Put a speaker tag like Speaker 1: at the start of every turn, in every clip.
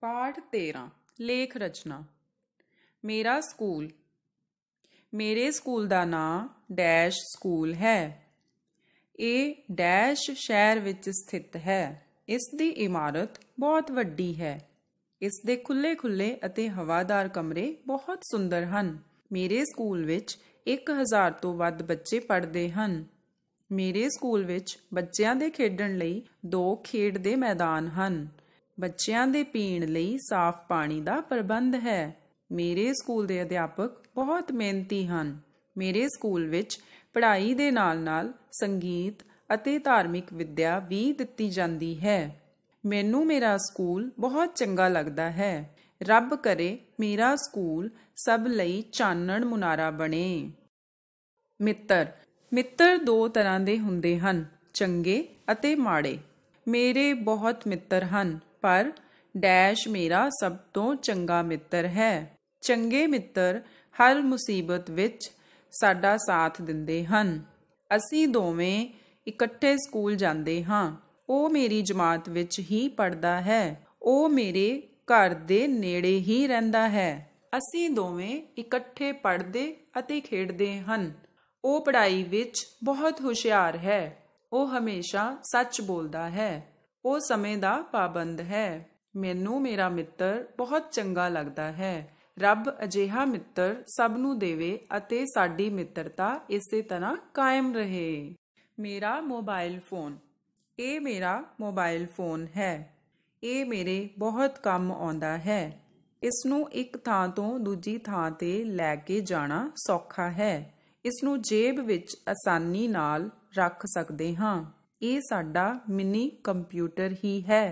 Speaker 1: ਪਾਠ 13 ਲੇਖ ਰਚਨਾ ਮੇਰਾ ਸਕੂਲ ਮੇਰੇ ਸਕੂਲ ਦਾ ਨਾਮ ਡੈਸ਼ ਸਕੂਲ ਹੈ ਇਹ ਡੈਸ਼ ਸ਼ਹਿਰ ਵਿੱਚ ਸਥਿਤ ਹੈ ਇਸ ਦੀ ਇਮਾਰਤ ਬਹੁਤ ਵੱਡੀ ਹੈ ਇਸ ਦੇ ਖੁੱਲੇ-ਖੁੱਲੇ ਅਤੇ ਹਵਾਦਾਰ ਕਮਰੇ ਬਹੁਤ ਸੁੰਦਰ ਹਨ ਮੇਰੇ ਸਕੂਲ ਵਿੱਚ 1000 ਤੋਂ ਵੱਧ ਬੱਚੇ ਪੜ੍ਹਦੇ ਹਨ ਮੇਰੇ ਸਕੂਲ ਵਿੱਚ ਬੱਚਿਆਂ ਦੇ ਖੇਡਣ ਲਈ ਦੋ ਖੇਡ ਦੇ ਮੈਦਾਨ ਹਨ ਬੱਚਿਆਂ ਦੇ ਪੀਣ ਲਈ ਸਾਫ਼ ਪਾਣੀ ਦਾ ਪ੍ਰਬੰਧ ਹੈ ਮੇਰੇ ਸਕੂਲ ਦੇ ਅਧਿਆਪਕ ਬਹੁਤ ਮਿਹਨਤੀ ਹਨ ਮੇਰੇ ਸਕੂਲ ਵਿੱਚ ਪੜ੍ਹਾਈ ਦੇ ਨਾਲ-ਨਾਲ ਸੰਗੀਤ ਅਤੇ ਧਾਰਮਿਕ ਵਿੱਦਿਆ ਵੀ ਦਿੱਤੀ ਜਾਂਦੀ ਹੈ ਮੈਨੂੰ ਮੇਰਾ ਸਕੂਲ ਬਹੁਤ ਚੰਗਾ ਲੱਗਦਾ ਹੈ ਰੱਬ ਕਰੇ ਮੇਰਾ ਸਕੂਲ ਸਭ ਲਈ ਚਾਨਣ ਮੁਨਾਰਾ ਬਣੇ ਮਿੱਤਰ ਮਿੱਤਰ ਦੋ ਤਰ੍ਹਾਂ ਦੇ ਹੁੰਦੇ ਹਨ ਚੰਗੇ ਅਤੇ ਮਾੜੇ ਮੇਰੇ ਬਹੁਤ ਮਿੱਤਰ ਹਨ ਪਰ ਡੈਸ਼ ਮੇਰਾ ਸਭ ਤੋਂ ਚੰਗਾ ਮਿੱਤਰ ਹੈ ਚੰਗੇ ਮਿੱਤਰ ਹਰ ਮੁਸੀਬਤ ਵਿੱਚ ਸਾਡਾ ਸਾਥ ਦਿੰਦੇ ਹਨ ਅਸੀਂ ਦੋਵੇਂ ਇਕੱਠੇ ਸਕੂਲ ਜਾਂਦੇ ਹਾਂ ਉਹ ਮੇਰੀ ਜਮਾਤ ਵਿੱਚ ਹੀ ਪੜਦਾ ਹੈ ਉਹ ਮੇਰੇ ਘਰ ਦੇ ਨੇੜੇ ਹੀ ਰਹਿੰਦਾ ਹੈ ਅਸੀਂ ਦੋਵੇਂ ਇਕੱਠੇ ਪੜਦੇ ਅਤੇ ਖੇਡਦੇ ਹਨ ਉਹ ਪੜ੍ਹਾਈ ਵਿੱਚ ਬਹੁਤ ਹੁਸ਼ਿਆਰ ਹੈ ਉਹ ਹਮੇਸ਼ਾ ਸੱਚ ਬੋਲਦਾ ਹੈ ਉਹ ਸਮੇਂ ਦਾ ਪਾਬੰਦ ਹੈ ਮੈਨੂੰ ਮੇਰਾ ਮਿੱਤਰ ਬਹੁਤ ਚੰਗਾ ਲੱਗਦਾ ਹੈ ਰੱਬ ਅਜਿਹਾ ਮਿੱਤਰ ਸਭ ਨੂੰ ਦੇਵੇ ਅਤੇ ਸਾਡੀ ਮਿੱਤਰਤਾ ਇਸੇ ਤਰ੍ਹਾਂ ਕਾਇਮ ਰਹੇ ਮੇਰਾ ਮੋਬਾਈਲ ਫੋਨ ਇਹ ਮੇਰਾ ਮੋਬਾਈਲ ਫੋਨ ਹੈ ਇਹ ਮੇਰੇ ਬਹੁਤ ਕੰਮ ਆਉਂਦਾ ਹੈ ਇਸ ਨੂੰ ਇੱਕ ਥਾਂ ਤੋਂ ਦੂਜੀ ਥਾਂ ਤੇ ਲੈ ਕੇ ਜਾਣਾ ਸੌਖਾ ਹੈ ਇਸ ਨੂੰ ਜੇਬ ਵਿੱਚ ਆਸਾਨੀ ਨਾਲ ਰੱਖ ਸਕਦੇ ਹਾਂ ਇਹ ਸਾਡਾ ਮਿੰਨੀ ਕੰਪਿਊਟਰ ਹੀ ਹੈ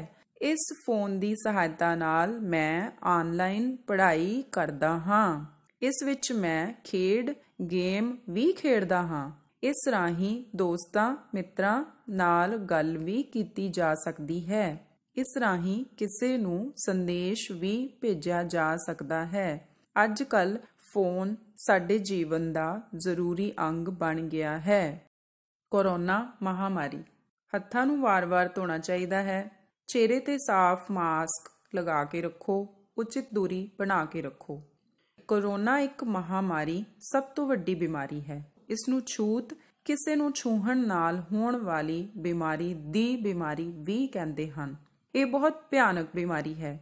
Speaker 1: ਇਸ ਫੋਨ ਦੀ ਸਹਾਇਤਾ ਨਾਲ ਮੈਂ ਆਨਲਾਈਨ ਪੜ੍ਹਾਈ ਕਰਦਾ ਹਾਂ ਇਸ ਵਿੱਚ ਮੈਂ ਖੇਡ ਗੇਮ ਵੀ ਖੇਡਦਾ ਹਾਂ ਇਸ ਰਾਹੀਂ ਦੋਸਤਾਂ ਮਿੱਤਰਾਂ ਨਾਲ ਗੱਲ ਵੀ ਕੀਤੀ ਜਾ ਸਕਦੀ ਹੈ ਇਸ ਰਾਹੀਂ ਕਿਸੇ ਨੂੰ ਸੰਦੇਸ਼ ਵੀ ਭੇਜਿਆ ਜਾ ਸਕਦਾ ਹੈ ਅੱਜ ਕੱਲ ਫੋਨ ਸਾਡੇ ਜੀਵਨ ਦਾ ਜ਼ਰੂਰੀ ਅੰਗ ਬਣ ਗਿਆ ਹੈ ਕੋਰੋਨਾ ਮਹਾਮਾਰੀ ਹੱਥਾਂ ਨੂੰ ਵਾਰ-ਵਾਰ ਧੋਣਾ ਚਾਹੀਦਾ ਹੈ ਚਿਹਰੇ ਤੇ ਸਾਫ਼ ਮਾਸਕ ਲਗਾ ਕੇ ਰੱਖੋ ਉਚਿਤ ਦੂਰੀ ਬਣਾ ਕੇ ਰੱਖੋ ਕੋਰੋਨਾ ਇੱਕ ਮਹਾਮਾਰੀ ਸਭ ਤੋਂ ਵੱਡੀ ਬਿਮਾਰੀ ਹੈ ਇਸ ਨੂੰ ਛੂਤ ਕਿਸੇ ਨੂੰ ਛੂਹਣ ਨਾਲ ਹੋਣ ਵਾਲੀ ਬਿਮਾਰੀ ਦੀ ਬਿਮਾਰੀ ਵੀ ਕਹਿੰਦੇ ਹਨ ਇਹ ਬਹੁਤ ਭਿਆਨਕ ਬਿਮਾਰੀ ਹੈ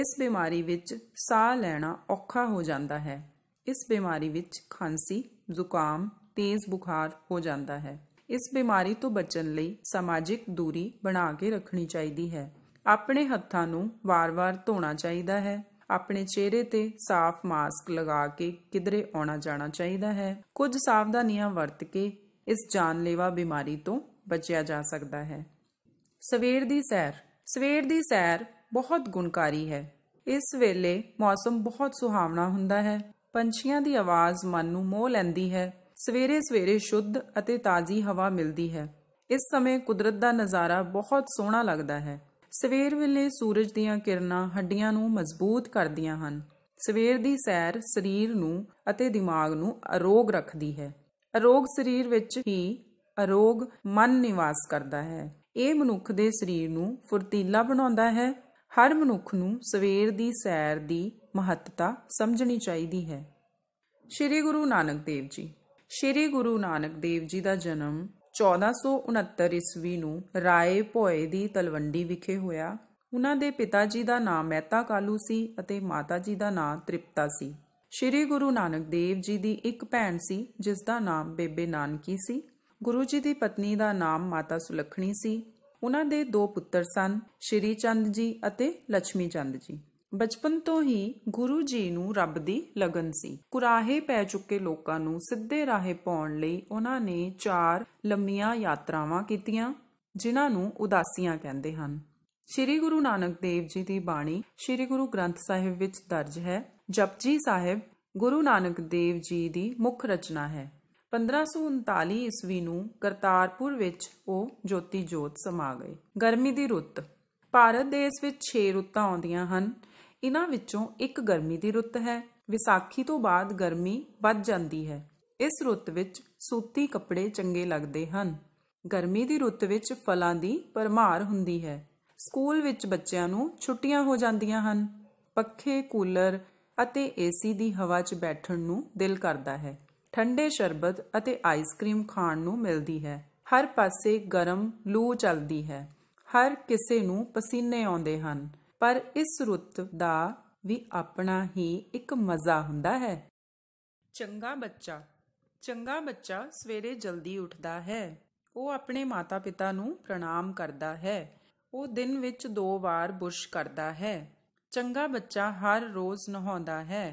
Speaker 1: ਇਸ ਬਿਮਾਰੀ ਵਿੱਚ ਸਾਹ ਲੈਣਾ ਔਖਾ ਹੋ ਜਾਂਦਾ ਹੈ ਇਸ ਬਿਮਾਰੀ ਵਿੱਚ ਖਾਂਸੀ ਜ਼ੁਕਾਮ ਤੇਜ਼ ਬੁਖਾਰ ਹੋ ਜਾਂਦਾ ਹੈ ਇਸ ਬਿਮਾਰੀ ਤੋਂ ਬਚਣ ਲਈ ਸਮਾਜਿਕ ਦੂਰੀ ਬਣਾ ਕੇ ਰੱਖਣੀ ਚਾਹੀਦੀ ਹੈ ਆਪਣੇ ਹੱਥਾਂ ਨੂੰ ਵਾਰ-ਵਾਰ ਧੋਣਾ ਚਾਹੀਦਾ ਹੈ ਆਪਣੇ ਚਿਹਰੇ ਤੇ ਸਾਫ਼ ਮਾਸਕ ਲਗਾ ਕੇ ਕਿਧਰੇ ਆਉਣਾ ਜਾਣਾ ਚਾਹੀਦਾ ਹੈ ਕੁਝ ਸਾਵਧਾਨੀਆਂ ਵਰਤ ਕੇ ਇਸ ਜਾਨਲੇਵਾ ਬਿਮਾਰੀ ਤੋਂ ਬਚਿਆ ਜਾ ਸਕਦਾ ਹੈ ਸਵੇਰ ਦੀ ਸੈਰ ਸਵੇਰ ਦੀ ਸੈਰ ਬਹੁਤ ਗੁਣਕਾਰੀ ਹੈ ਇਸ ਵੇਲੇ ਮੌਸਮ ਬਹੁਤ ਸੁਹਾਵਣਾ ਹੁੰਦਾ ਹੈ ਪੰਛੀਆਂ ਦੀ ਆਵਾਜ਼ ਮਨ ਨੂੰ ਮੋਹ ਲੈਂਦੀ ਹੈ ਸਵੇਰੇ ਸਵੇਰੇ ਸ਼ੁੱਧ ਅਤੇ ਤਾਜ਼ੀ ਹਵਾ ਮਿਲਦੀ ਹੈ ਇਸ ਸਮੇਂ ਕੁਦਰਤ ਦਾ ਨਜ਼ਾਰਾ ਬਹੁਤ ਸੋਹਣਾ ਲੱਗਦਾ ਹੈ ਸਵੇਰ ਵੇਲੇ ਸੂਰਜ ਦੀਆਂ ਕਿਰਨਾਂ ਹੱਡੀਆਂ ਨੂੰ ਮਜ਼ਬੂਤ ਕਰਦੀਆਂ ਹਨ ਸਵੇਰ ਦੀ ਸੈਰ ਸਰੀਰ ਨੂੰ ਅਤੇ ਦਿਮਾਗ ਨੂੰ ਅਰੋਗ ਰੱਖਦੀ ਹੈ ਅਰੋਗ ਸਰੀਰ ਵਿੱਚ ਹੀ ਅਰੋਗ ਮਨ ਨਿਵਾਸ ਕਰਦਾ ਹੈ ਇਹ ਮਨੁੱਖ ਦੇ ਸਰੀਰ ਨੂੰ ਫੁਰਤੀਲਾ ਬਣਾਉਂਦਾ ਹੈ ਹਰ ਮਨੁੱਖ ਨੂੰ ਸਵੇਰ ਦੀ ਸੈਰ ਦੀ ਮਹੱਤਤਾ ਸਮਝਣੀ ਚਾਹੀਦੀ ਹੈ ਸ਼੍ਰੀ ਗੁਰੂ ਨਾਨਕ ਦੇਵ ਜੀ ਸ਼੍ਰੀ ਗੁਰੂ ਨਾਨਕ ਦੇਵ ਜੀ ਦਾ ਜਨਮ 1469 ਈਸਵੀ ਨੂੰ ਰਾਏ ਭੋਏ ਦੀ ਤਲਵੰਡੀ ਵਿਖੇ ਹੋਇਆ ਉਹਨਾਂ ਦੇ ਪਿਤਾ ਜੀ ਦਾ ਨਾਮ ਮਹਿਤਾ ਕਾਲੂ ਸੀ ਅਤੇ ਮਾਤਾ ਜੀ ਦਾ ਨਾਮ ਤ੍ਰਿਪਤਾ ਸੀ ਸ਼੍ਰੀ ਗੁਰੂ ਨਾਨਕ ਦੇਵ ਜੀ ਦੀ ਇੱਕ ਭੈਣ ਸੀ ਜਿਸ ਦਾ ਨਾਮ ਬੇਬੇ ਨਾਨਕੀ ਸੀ ਗੁਰੂ ਜੀ ਦੀ ਪਤਨੀ ਦਾ ਨਾਮ ਮਾਤਾ ਸੁਲਖਣੀ ਸੀ ਉਹਨਾਂ ਦੇ ਦੋ ਪੁੱਤਰ ਸਨ ਸ਼੍ਰੀ ਚੰਦ ਜੀ ਅਤੇ ਲక్ష్ਮੀ ਚੰਦ ਜੀ ਬਚਪਨ ਤੋਂ ਹੀ ਗੁਰੂ ਜੀ ਨੂੰ ਰੱਬ ਦੀ ਲਗਨ ਸੀ ਕੁਰਾਹੇ ਪੈ ਚੁੱਕੇ ਲੋਕਾਂ ਨੂੰ ਸਿੱਧੇ ਰਾਹੇ ਪਾਉਣ ਲਈ ਉਹਨਾਂ ਨੇ ਚਾਰ ਲੰਮੀਆਂ ਯਾਤਰਾਵਾਂ ਕੀਤੀਆਂ ਜਿਨ੍ਹਾਂ ਨੂੰ ਉਦਾਸੀਆਂ ਕਹਿੰਦੇ ਹਨ ਸ੍ਰੀ ਗੁਰੂ ਨਾਨਕ ਦੇਵ ਜੀ ਦੀ ਬਾਣੀ ਸ੍ਰੀ ਗੁਰੂ ਗ੍ਰੰਥ ਸਾਹਿਬ ਵਿੱਚ ਦਰਜ ਹੈ ਜਪਜੀ ਸਾਹਿਬ ਗੁਰੂ ਨਾਨਕ ਦੇਵ ਜੀ ਦੀ ਮੁੱਖ ਰਚਨਾ ਹੈ 1539 ਈਸਵੀ ਨੂੰ ਕਰਤਾਰਪੁਰ ਵਿੱਚ ਉਹ ਜੋਤੀ ਜੋਤ ਸਮਾ ਗਏ ਗਰਮੀ ਦੀ ਰੁੱਤ ਭਾਰਤ ਦੇਸ਼ ਵਿੱਚ 6 ਰੁੱਤਾਂ ਆਉਂਦੀਆਂ ਹਨ ਇਹਨਾਂ ਵਿੱਚੋਂ ਇੱਕ ਗਰਮੀ ਦੀ ਰੁੱਤ ਹੈ ਵਿਸਾਖੀ ਤੋਂ ਬਾਅਦ ਗਰਮੀ ਵੱਧ ਜਾਂਦੀ ਹੈ ਇਸ ਰੁੱਤ ਵਿੱਚ ਸੂਤੀ ਕੱਪੜੇ ਚੰਗੇ ਲੱਗਦੇ ਹਨ ਗਰਮੀ ਦੀ ਰੁੱਤ ਵਿੱਚ ਫਲਾਂ ਦੀ ਪਰਮਾਰ ਹੁੰਦੀ ਹੈ ਸਕੂਲ ਵਿੱਚ ਬੱਚਿਆਂ ਨੂੰ ਛੁੱਟੀਆਂ ਹੋ ਜਾਂਦੀਆਂ ਹਨ ਪੱਖੇ ਕੂਲਰ ਅਤੇ ਏਸੀ ਦੀ ਹਵਾ 'ਚ ਬੈਠਣ ਨੂੰ ਦਿਲ ਕਰਦਾ ਹੈ ਠੰਡੇ ਸ਼ਰਬਤ ਅਤੇ ਆਈਸਕ੍ਰੀਮ ਖਾਣ ਨੂੰ ਮਿਲਦੀ ਹੈ ਹਰ ਪਾਸੇ ਗਰਮ ਲੂ ਚੱਲਦੀ ਹੈ ਹਰ ਕਿਸੇ ਨੂੰ ਪਸੀਨੇ ਆਉਂਦੇ ਹਨ ਪਰ ਇਸ ਰੁੱਤ ਦਾ ਵੀ ਆਪਣਾ ਹੀ ਇੱਕ ਮਜ਼ਾ ਹੁੰਦਾ ਹੈ ਚੰਗਾ ਬੱਚਾ ਚੰਗਾ ਬੱਚਾ ਸਵੇਰੇ ਜਲਦੀ ਉੱਠਦਾ ਹੈ ਉਹ ਆਪਣੇ ਮਾਤਾ-ਪਿਤਾ ਨੂੰ ਪ੍ਰਣਾਮ ਕਰਦਾ ਹੈ ਉਹ ਦਿਨ ਵਿੱਚ ਦੋ ਵਾਰ ਬੁਰਸ਼ ਕਰਦਾ ਹੈ ਚੰਗਾ ਬੱਚਾ ਹਰ ਰੋਜ਼ ਨਹਾਉਂਦਾ ਹੈ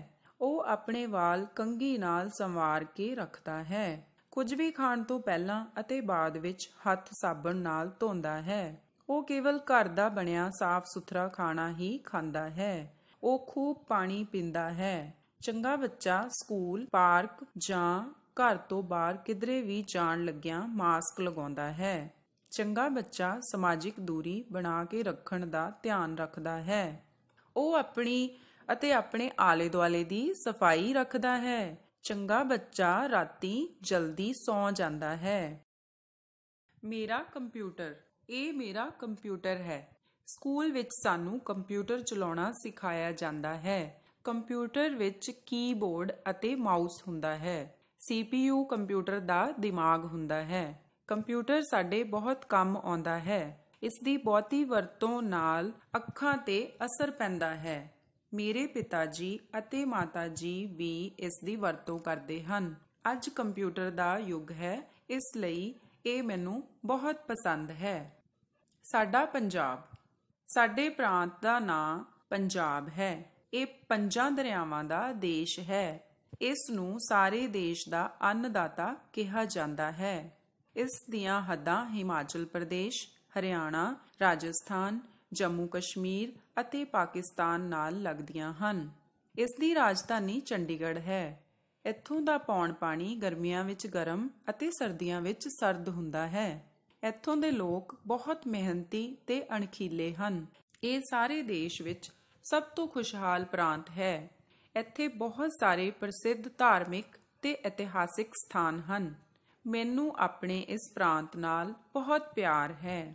Speaker 1: ਉਹ ਆਪਣੇ ਵਾਲ ਕੰਗੀ ਨਾਲ ਸੰਵਾਰ ਕੇ ਰੱਖਦਾ ਹੈ ਕੁਝ ਵੀ ਖਾਣ ਤੋਂ ਪਹਿਲਾਂ ਅਤੇ ਬਾਅਦ ਵਿੱਚ ਹੱਥ ਸਾਬਣ ਨਾਲ ਧੋਂਦਾ ਹੈ ਉਹ ਕੇਵਲ ਘਰ ਦਾ ਬਣਿਆ ਸਾਫ਼ ਸੁਥਰਾ ਖਾਣਾ ਹੀ ਖਾਂਦਾ ਹੈ ਉਹ ਖੂਬ ਪਾਣੀ ਪੀਂਦਾ ਹੈ ਚੰਗਾ ਬੱਚਾ ਸਕੂਲ ਪਾਰਕ ਜਾਂ ਘਰ ਤੋਂ ਬਾਹਰ ਕਿਧਰੇ ਵੀ ਜਾਣ ਲੱਗਿਆ ਮਾਸਕ ਲਗਾਉਂਦਾ ਹੈ ਚੰਗਾ ਬੱਚਾ ਸਮਾਜਿਕ ਦੂਰੀ ਬਣਾ ਕੇ ਰੱਖਣ ਦਾ ਧਿਆਨ ਰੱਖਦਾ ਹੈ ਉਹ ਆਪਣੀ ਅਤੇ ਆਪਣੇ ਆਲੇ ਦੁਆਲੇ ਦੀ ਸਫਾਈ ਰੱਖਦਾ ਹੈ ਚੰਗਾ ਬੱਚਾ ਰਾਤੀ ਜਲਦੀ ਸੌਂ ਜਾਂਦਾ ਹੈ ਮੇਰਾ ਕੰਪਿਊਟਰ ਇਹ ਮੇਰਾ ਕੰਪਿਊਟਰ ਹੈ ਸਕੂਲ ਵਿੱਚ ਸਾਨੂੰ ਕੰਪਿਊਟਰ ਚਲਾਉਣਾ ਸਿਖਾਇਆ ਜਾਂਦਾ ਹੈ ਕੰਪਿਊਟਰ ਵਿੱਚ ਕੀਬੋਰਡ ਅਤੇ ਮਾਊਸ ਹੁੰਦਾ ਹੈ ਸੀਪੀਯੂ ਕੰਪਿਊਟਰ ਦਾ ਦਿਮਾਗ ਹੁੰਦਾ ਹੈ ਕੰਪਿਊਟਰ ਸਾਡੇ ਬਹੁਤ ਕੰਮ ਆਉਂਦਾ ਹੈ ਇਸ ਦੀ ਬਹੁਤੀ ਵਰਤੋਂ ਨਾਲ ਅੱਖਾਂ ਤੇ ਅਸਰ ਪੈਂਦਾ ਹੈ ਮੇਰੇ ਪਿਤਾ ਜੀ ਅਤੇ ਮਾਤਾ ਜੀ ਵੀ ਇਸ ਦੀ ਵਰਤੋਂ ਕਰਦੇ ਹਨ ਅੱਜ ਕੰਪਿਊਟਰ ਦਾ ਯੁੱਗ ਹੈ ਇਸ ਲਈ ਇਹ ਮੈਨੂੰ ਬਹੁਤ ਪਸੰਦ ਹੈ ਸਾਡਾ ਪੰਜਾਬ ਸਾਡੇ ਪ੍ਰਾਂਤ ਦਾ ਨਾਂ ਪੰਜਾਬ ਹੈ ਇਹ ਪੰਜਾਂ ਦਰਿਆਵਾਂ ਦਾ ਦੇਸ਼ ਹੈ ਇਸ ਨੂੰ ਸਾਰੇ ਦੇਸ਼ ਦਾ ਅੰਨਦਾਤਾ ਕਿਹਾ ਜਾਂਦਾ ਹੈ ਇਸ ਦੀਆਂ ਹੱਦਾਂ ਹਿਮਾਚਲ ਪ੍ਰਦੇਸ਼ ਹਰਿਆਣਾ ਰਾਜਸਥਾਨ ਜੰਮੂ ਕਸ਼ਮੀਰ ਅਤੇ ਪਾਕਿਸਤਾਨ ਨਾਲ ਲੱਗਦੀਆਂ ਹਨ ਇਸ ਦੀ ਰਾਜਧਾਨੀ ਚੰਡੀਗੜ੍ਹ ਹੈ ਇੱਥੋਂ ਦਾ ਪੌਣ ਪਾਣੀ ਗਰਮੀਆਂ ਵਿੱਚ ਗਰਮ ਅਤੇ ਸਰਦੀਆਂ ਵਿੱਚ ਸਰਦ ਹੁੰਦਾ ਹੈ ਇੱਥੋਂ ਦੇ ਲੋਕ ਬਹੁਤ ਮਿਹਨਤੀ ਤੇ ਅਣਖੀਲੇ ਹਨ ਇਹ ਸਾਰੇ ਦੇਸ਼ ਵਿੱਚ ਸਭ ਤੋਂ ਖੁਸ਼ਹਾਲ ਪ੍ਰਾਂਤ ਹੈ ਇੱਥੇ ਬਹੁਤ ਸਾਰੇ ਪ੍ਰਸਿੱਧ ਧਾਰਮਿਕ ਤੇ ਇਤਿਹਾਸਿਕ ਸਥਾਨ ਹਨ ਮੈਨੂੰ ਆਪਣੇ ਇਸ ਪ੍ਰਾਂਤ ਨਾਲ ਬਹੁਤ ਪਿਆਰ ਹੈ